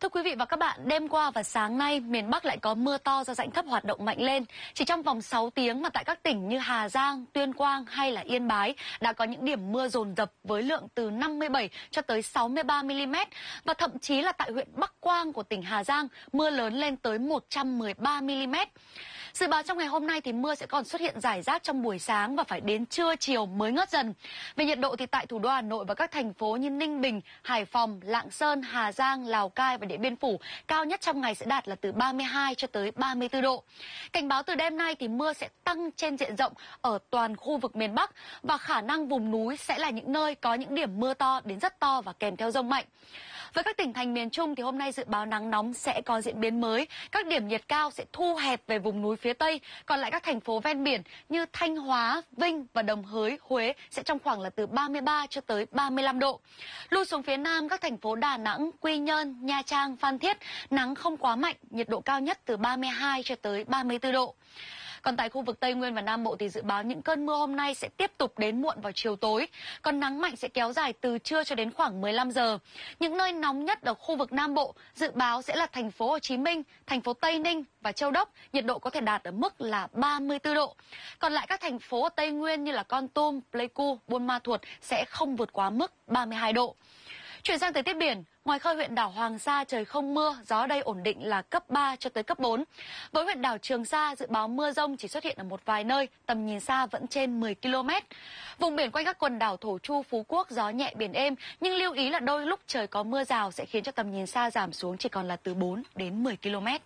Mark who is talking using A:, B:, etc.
A: Thưa quý vị và các bạn, đêm qua và sáng nay miền Bắc lại có mưa to do rãnh thấp hoạt động mạnh lên. Chỉ trong vòng 6 tiếng mà tại các tỉnh như Hà Giang, Tuyên Quang hay là Yên Bái đã có những điểm mưa dồn dập với lượng từ 57 cho tới 63 mm và thậm chí là tại huyện Bắc Quang của tỉnh Hà Giang mưa lớn lên tới 113 mm. Dự báo trong ngày hôm nay thì mưa sẽ còn xuất hiện rải rác trong buổi sáng và phải đến trưa chiều mới ngớt dần. Về nhiệt độ thì tại thủ đô Hà Nội và các thành phố như Ninh Bình, Hải Phòng, Lạng Sơn, Hà Giang, Lào Cai và Điện Biên Phủ cao nhất trong ngày sẽ đạt là từ 32 cho tới 34 độ. Cảnh báo từ đêm nay thì mưa sẽ tăng trên diện rộng ở toàn khu vực miền Bắc và khả năng vùng núi sẽ là những nơi có những điểm mưa to đến rất to và kèm theo rông mạnh. Với các tỉnh thành miền Trung thì hôm nay dự báo nắng nóng sẽ có diễn biến mới, các điểm nhiệt cao sẽ thu hẹp về vùng núi phía Tây. Còn lại các thành phố ven biển như Thanh Hóa, Vinh và Đồng Hới, Huế sẽ trong khoảng là từ 33 cho tới 35 độ. Lui xuống phía Nam các thành phố Đà Nẵng, Quy Nhơn, Nha Trang, Phan Thiết, nắng không quá mạnh, nhiệt độ cao nhất từ 32 cho tới 34 độ. Còn tại khu vực Tây Nguyên và Nam Bộ thì dự báo những cơn mưa hôm nay sẽ tiếp tục đến muộn vào chiều tối, còn nắng mạnh sẽ kéo dài từ trưa cho đến khoảng 15 giờ. Những nơi nóng nhất ở khu vực Nam Bộ dự báo sẽ là thành phố Hồ Chí Minh, thành phố Tây Ninh và Châu Đốc, nhiệt độ có thể đạt ở mức là 34 độ. Còn lại các thành phố ở Tây Nguyên như là Con Tum, Pleiku, Buôn Ma Thuột sẽ không vượt quá mức 32 độ. Chuyển sang thời tiết biển, ngoài khơi huyện đảo Hoàng Sa trời không mưa, gió đây ổn định là cấp 3 cho tới cấp 4. Với huyện đảo Trường Sa dự báo mưa rông chỉ xuất hiện ở một vài nơi, tầm nhìn xa vẫn trên 10 km. Vùng biển quanh các quần đảo Thổ Chu, Phú Quốc gió nhẹ biển êm, nhưng lưu ý là đôi lúc trời có mưa rào sẽ khiến cho tầm nhìn xa giảm xuống chỉ còn là từ 4 đến 10 km.